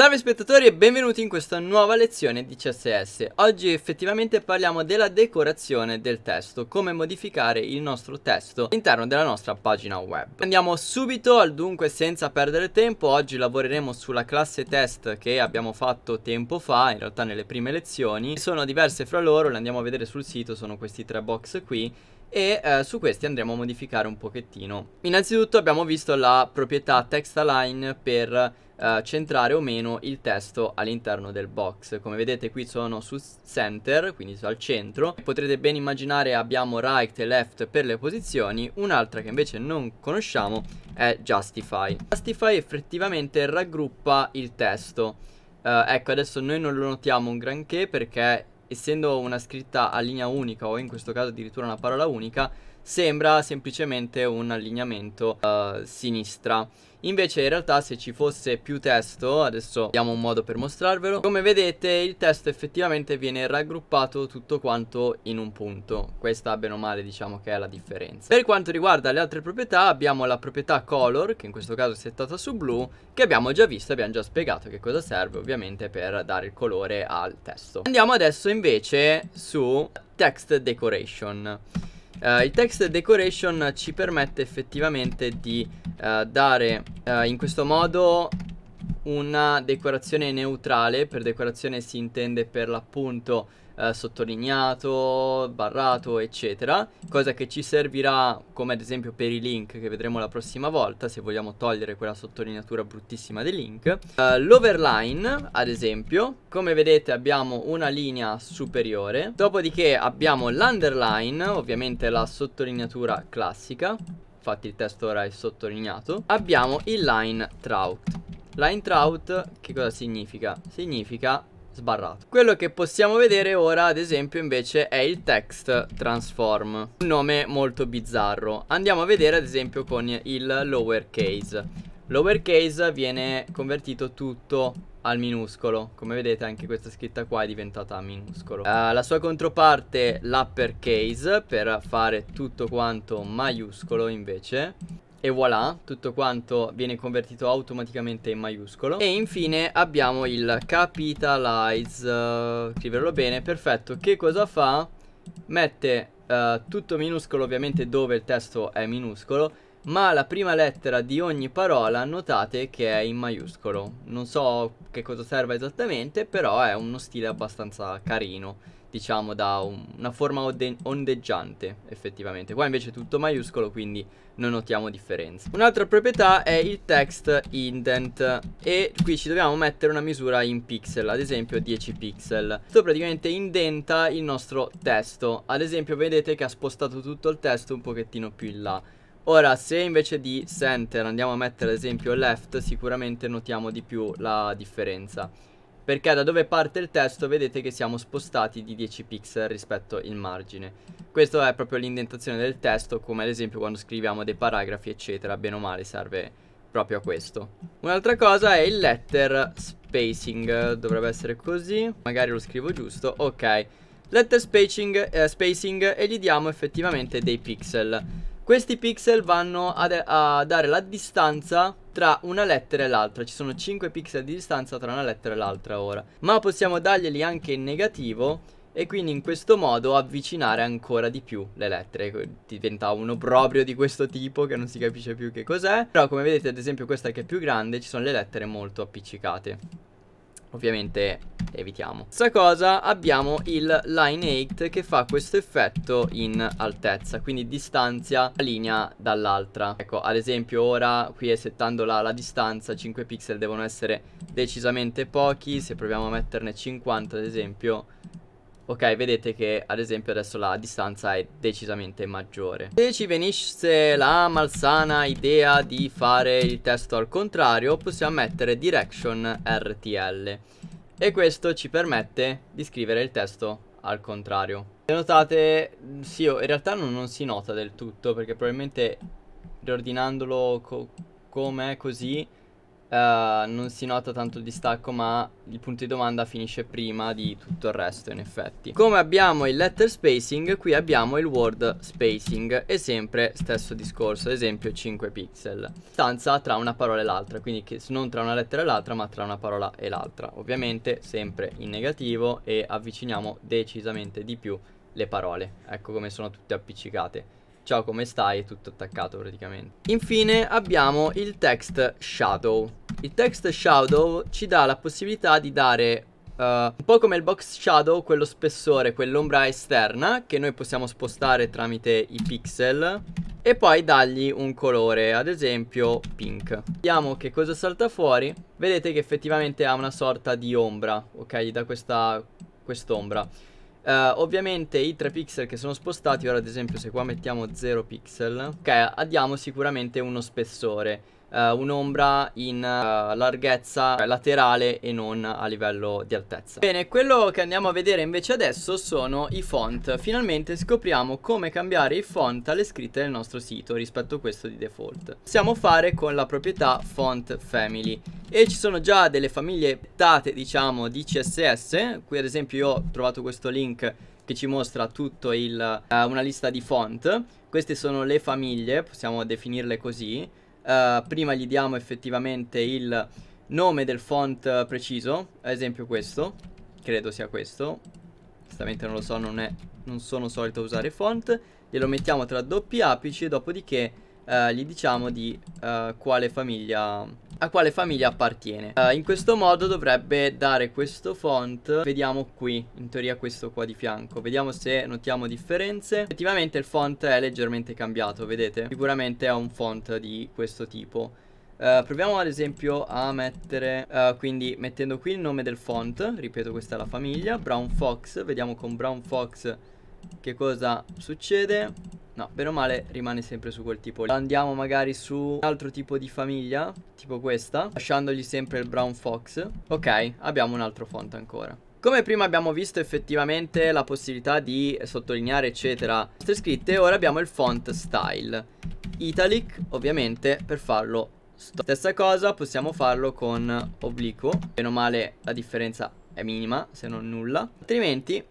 Salve spettatori e benvenuti in questa nuova lezione di CSS. Oggi effettivamente parliamo della decorazione del testo, come modificare il nostro testo all'interno della nostra pagina web. Andiamo subito al dunque senza perdere tempo, oggi lavoreremo sulla classe test che abbiamo fatto tempo fa, in realtà nelle prime lezioni. Sono diverse fra loro, le andiamo a vedere sul sito, sono questi tre box qui e eh, su questi andremo a modificare un pochettino. Innanzitutto abbiamo visto la proprietà text align per eh, centrare o meno il testo all'interno del box. Come vedete qui sono su center, quindi sono al centro. Potrete ben immaginare abbiamo right e left per le posizioni, un'altra che invece non conosciamo è justify. Justify effettivamente raggruppa il testo. Uh, ecco adesso noi non lo notiamo un granché perché essendo una scritta a linea unica o in questo caso addirittura una parola unica sembra semplicemente un allineamento uh, sinistra invece in realtà se ci fosse più testo adesso diamo un modo per mostrarvelo come vedete il testo effettivamente viene raggruppato tutto quanto in un punto questa bene o male diciamo che è la differenza per quanto riguarda le altre proprietà abbiamo la proprietà color che in questo caso è settata su blu che abbiamo già visto abbiamo già spiegato che cosa serve ovviamente per dare il colore al testo andiamo adesso invece su text decoration Uh, il text decoration ci permette effettivamente di uh, dare uh, in questo modo una decorazione neutrale, per decorazione si intende per l'appunto eh, sottolineato, barrato, eccetera, cosa che ci servirà come ad esempio per i link che vedremo la prossima volta, se vogliamo togliere quella sottolineatura bruttissima dei link. Uh, l'overline, ad esempio, come vedete abbiamo una linea superiore, dopodiché abbiamo l'underline, ovviamente la sottolineatura classica, infatti il testo ora è sottolineato, abbiamo il line trout. Line trout che cosa significa? Significa sbarrato. Quello che possiamo vedere ora, ad esempio, invece è il text transform, un nome molto bizzarro. Andiamo a vedere, ad esempio, con il lowercase. Lowercase viene convertito tutto al minuscolo Come vedete anche questa scritta qua è diventata minuscolo uh, La sua controparte l'uppercase per fare tutto quanto maiuscolo invece e voilà, tutto quanto viene convertito automaticamente in maiuscolo. E infine abbiamo il capitalize, scriverlo bene, perfetto. Che cosa fa? Mette uh, tutto minuscolo ovviamente dove il testo è minuscolo ma la prima lettera di ogni parola notate che è in maiuscolo. Non so che cosa serva esattamente, però è uno stile abbastanza carino, diciamo da un, una forma onde ondeggiante effettivamente. Qua invece è tutto maiuscolo, quindi non notiamo differenze. Un'altra proprietà è il text indent e qui ci dobbiamo mettere una misura in pixel, ad esempio 10 pixel. Questo praticamente indenta il nostro testo. Ad esempio vedete che ha spostato tutto il testo un pochettino più in là Ora se invece di center andiamo a mettere ad esempio left sicuramente notiamo di più la differenza perché da dove parte il testo vedete che siamo spostati di 10 pixel rispetto il margine. Questa è proprio l'indentazione del testo, come ad esempio quando scriviamo dei paragrafi eccetera, bene o male serve proprio a questo. Un'altra cosa è il letter spacing, dovrebbe essere così, magari lo scrivo giusto, ok. Letter spacing, eh, spacing e gli diamo effettivamente dei pixel. Questi pixel vanno a, a dare la distanza tra una lettera e l'altra Ci sono 5 pixel di distanza tra una lettera e l'altra ora Ma possiamo darglieli anche in negativo e quindi in questo modo avvicinare ancora di più le lettere ecco, diventa uno proprio di questo tipo che non si capisce più che cos'è però come vedete ad esempio questa che è più grande ci sono le lettere molto appiccicate ovviamente evitiamo Stessa cosa abbiamo il line 8 che fa questo effetto in altezza Quindi distanzia la linea dall'altra Ecco ad esempio ora qui settando la, la, distanza 5 pixel devono essere decisamente pochi Se proviamo a metterne 50 ad esempio Ok, vedete che ad esempio adesso la distanza è decisamente maggiore. Se ci venisse la malsana idea di fare il testo al contrario, possiamo mettere direction RTL. E questo ci permette di scrivere il testo al contrario. Se notate, sì, in realtà non, non si nota del tutto, perché probabilmente riordinandolo co come così Uh, non si nota tanto il distacco ma il punto di domanda finisce prima di tutto il resto in effetti Come abbiamo il letter spacing qui abbiamo il word spacing e sempre stesso discorso ad esempio 5 pixel distanza tra una parola e l'altra quindi che, non tra una lettera e l'altra ma tra una parola e l'altra Ovviamente sempre in negativo e avviciniamo decisamente di più le parole Ecco come sono tutte appiccicate ciao come stai, è tutto attaccato praticamente. Infine abbiamo il text shadow, il text shadow ci dà la possibilità di dare uh, un po' come il box shadow, quello spessore, quell'ombra esterna che noi possiamo spostare tramite i pixel e poi dargli un colore, ad esempio pink. Vediamo che cosa salta fuori. Vedete che effettivamente ha una sorta di ombra, ok? Gli dà questa quest'ombra. Uh, ovviamente i 3 pixel che sono spostati, ora ad esempio se qua mettiamo 0 pixel, ok, abbiamo sicuramente uno spessore uh, un'ombra in uh, larghezza laterale e non a livello di altezza. Bene, quello che andiamo a vedere invece adesso sono i font. Finalmente scopriamo come cambiare i font alle scritte del nostro sito rispetto a questo di default. Possiamo fare con la proprietà font family e ci sono già delle famiglie date diciamo di CSS. Qui ad esempio io ho trovato questo link che ci mostra tutto il, uh, una lista di font. Queste sono le famiglie, possiamo definirle così uh, prima gli diamo effettivamente il nome del font eh, preciso, ad esempio questo, credo sia questo, onestamente non lo so, non, è, non sono solito usare font, glielo mettiamo tra doppi apici e dopodiché uh, gli diciamo di uh, quale famiglia a quale famiglia appartiene uh, In questo modo dovrebbe dare questo font Vediamo qui, in teoria questo qua di fianco Vediamo se notiamo differenze Effettivamente il font è leggermente cambiato, vedete? Sicuramente è un font di questo tipo Uh, proviamo ad esempio a mettere uh, Quindi mettendo qui il nome del font Ripeto questa è la famiglia Brown Fox Vediamo con Brown Fox che cosa succede? No, bene o male rimane sempre su quel tipo Andiamo magari su un altro tipo di famiglia Tipo questa Lasciandogli sempre il brown fox Ok, abbiamo un altro font ancora come prima abbiamo visto effettivamente la possibilità di sottolineare eccetera le scritte Ora abbiamo il font style Italic ovviamente per farlo Stessa cosa possiamo farlo con obliquo Meno male la differenza è minima, se non nulla. Altrimenti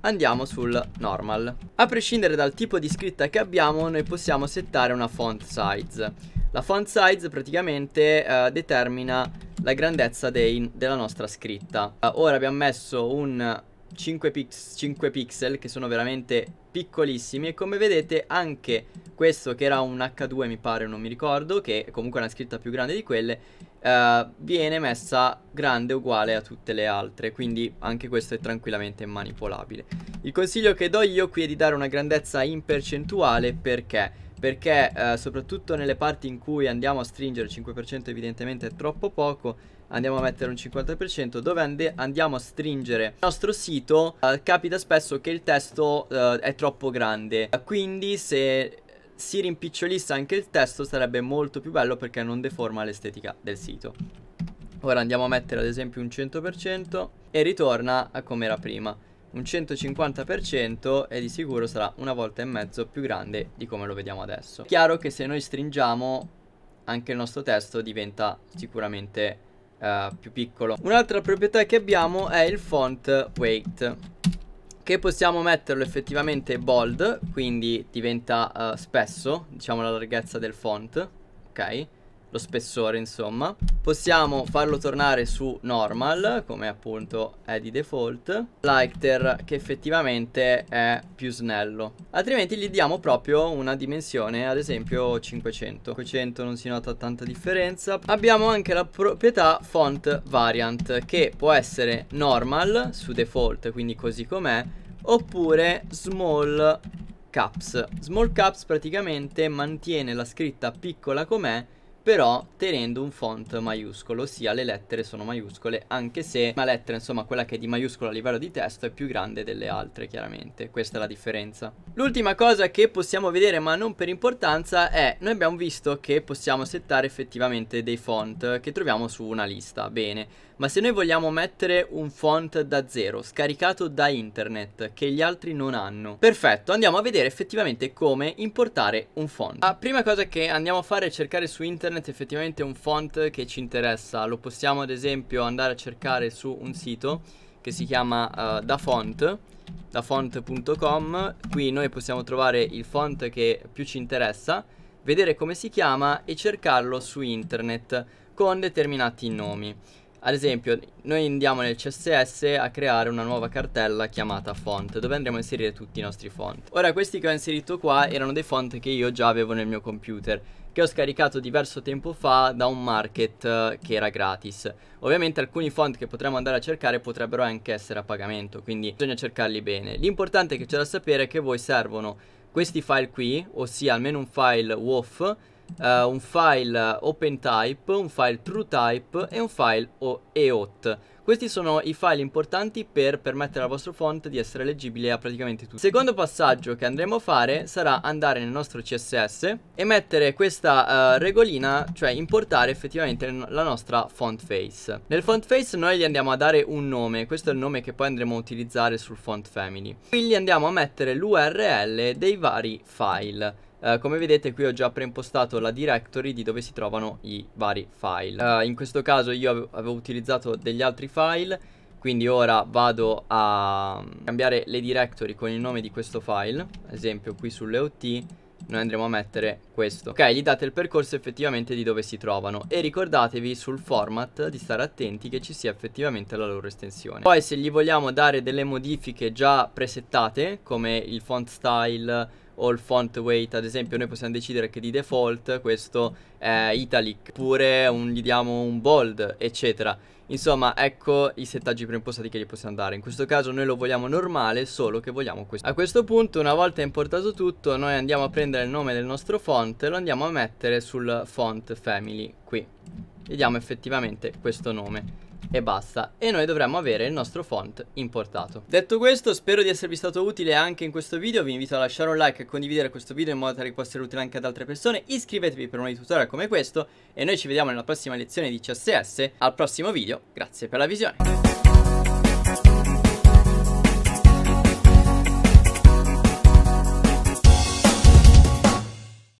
andiamo sul normal. A prescindere dal tipo di scritta che abbiamo, noi possiamo settare una font size. La font size praticamente eh, determina la grandezza dei, della nostra scritta. Eh, ora abbiamo messo un 5, pix 5 pixel che sono veramente piccolissimi e come vedete anche questo che era un H2 mi pare non mi ricordo che comunque è una scritta più grande di quelle eh, viene messa grande uguale a tutte le altre quindi anche questo è tranquillamente manipolabile il consiglio che do io qui è di dare una grandezza in percentuale perché perché eh, soprattutto nelle parti in cui andiamo a stringere il 5% evidentemente è troppo poco andiamo a mettere un 50% dove andiamo a stringere il nostro sito eh, capita spesso che il testo eh, è troppo grande quindi se si rimpicciolisse anche il testo sarebbe molto più bello perché non deforma l'estetica del sito ora andiamo a mettere ad esempio un 100% e ritorna a come era prima un 150% e di sicuro sarà una volta e mezzo più grande di come lo vediamo adesso. chiaro che se noi stringiamo anche il nostro testo diventa sicuramente più uh, più piccolo Un'altra proprietà che abbiamo è il font weight Che possiamo metterlo effettivamente bold Quindi diventa uh, spesso Diciamo la larghezza del font Ok lo spessore insomma possiamo farlo tornare su normal come appunto è di default lighter che effettivamente è più snello altrimenti gli diamo proprio una dimensione ad esempio 500 500 non si nota tanta differenza abbiamo anche la proprietà font variant che può essere normal su default quindi così com'è oppure small caps small caps praticamente mantiene la scritta piccola com'è però tenendo un font maiuscolo, ossia le lettere sono maiuscole, anche se la lettera, insomma, quella che è di maiuscolo a livello di testo è più grande delle altre, chiaramente. Questa è la differenza. L'ultima cosa che possiamo vedere, ma non per importanza, è noi abbiamo visto che possiamo settare effettivamente dei font che troviamo su una lista. Bene. Ma se noi vogliamo mettere un font da zero, scaricato da internet, che gli altri non hanno. Perfetto, andiamo a vedere effettivamente come importare un font. La prima cosa che andiamo a fare è cercare su internet effettivamente un font che ci interessa. Lo possiamo ad esempio andare a cercare su un sito che si chiama uh, DaFont dafont.com qui noi possiamo trovare il font che più ci interessa vedere come si chiama e cercarlo su internet con determinati nomi ad esempio, noi andiamo nel CSS a creare una nuova cartella chiamata font, dove andremo a inserire tutti i nostri font. Ora, questi che ho inserito qua erano dei font che io già avevo nel mio computer, che ho scaricato diverso tempo fa da un market eh, che era gratis. Ovviamente alcuni font che potremmo andare a cercare potrebbero anche essere a pagamento, quindi bisogna cercarli bene. L'importante che c'è da sapere è che voi servono questi file qui, ossia almeno un file WOFF, uh, un file OpenType, un file TrueType e un file EOT. Questi sono i file importanti per permettere al vostro font di essere leggibile a praticamente tutti. Il secondo passaggio che andremo a fare sarà andare nel nostro CSS e mettere questa uh, regolina, cioè importare effettivamente la nostra font face. Nel font face noi gli andiamo a dare un nome, questo è il nome che poi andremo a utilizzare sul font family. Qui gli andiamo a mettere l'URL dei vari file. Eh, come vedete qui ho già preimpostato la directory di dove si trovano i vari file uh, In questo caso io avevo utilizzato degli altri file Quindi ora vado a mm, cambiare le directory con il nome di questo file Ad esempio qui sulle OT noi andremo a mettere questo Ok, gli date il percorso effettivamente di dove si trovano E ricordatevi sul format di stare attenti che ci sia effettivamente la loro estensione Poi se gli vogliamo dare delle modifiche già presettate Come il font style o il font weight, ad esempio noi possiamo decidere che di default questo è italic, oppure un, gli diamo un bold, eccetera. Insomma, ecco i settaggi preimpostati che gli possiamo dare. In questo caso noi lo vogliamo normale, solo che vogliamo questo. A questo punto, una volta importato tutto, noi andiamo a prendere il nome del nostro font e lo andiamo a mettere sul font family, qui. Vediamo effettivamente questo nome e basta e noi dovremmo avere il nostro font importato. Detto questo spero di esservi stato utile anche in questo video, vi invito a lasciare un like e condividere questo video in modo tale che possa essere utile anche ad altre persone, iscrivetevi per un tutorial come questo e noi ci vediamo nella prossima lezione di CSS, al prossimo video, grazie per la visione.